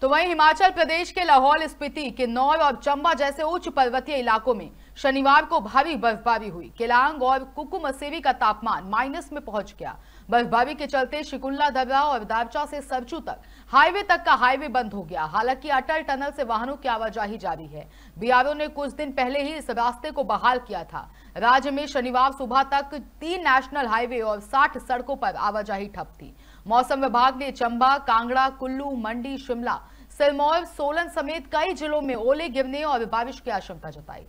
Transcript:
तो वहीं हिमाचल प्रदेश के लाहौल स्पीति किन्नौर और चंबा जैसे उच्च पर्वतीय इलाकों में शनिवार को भारी बर्फबारी हुई केलांग और कुकुमसेवी का तापमान माइनस में पहुंच गया बर्फबारी के चलते शिकुल्ला दर्रा और दारचा से सरचू तक हाईवे तक का हाईवे बंद हो गया हालांकि अटल टनल से वाहनों की आवाजाही जारी है बीआरओ ने कुछ दिन पहले ही इस रास्ते को बहाल किया था राज्य में शनिवार सुबह तक तीन नेशनल हाईवे और 60 सड़कों पर आवाजाही ठप थी मौसम विभाग ने चंबा कांगड़ा कुल्लू मंडी शिमला सिरमौर सोलन समेत कई जिलों में ओले गिरने और बारिश की आशंका जताई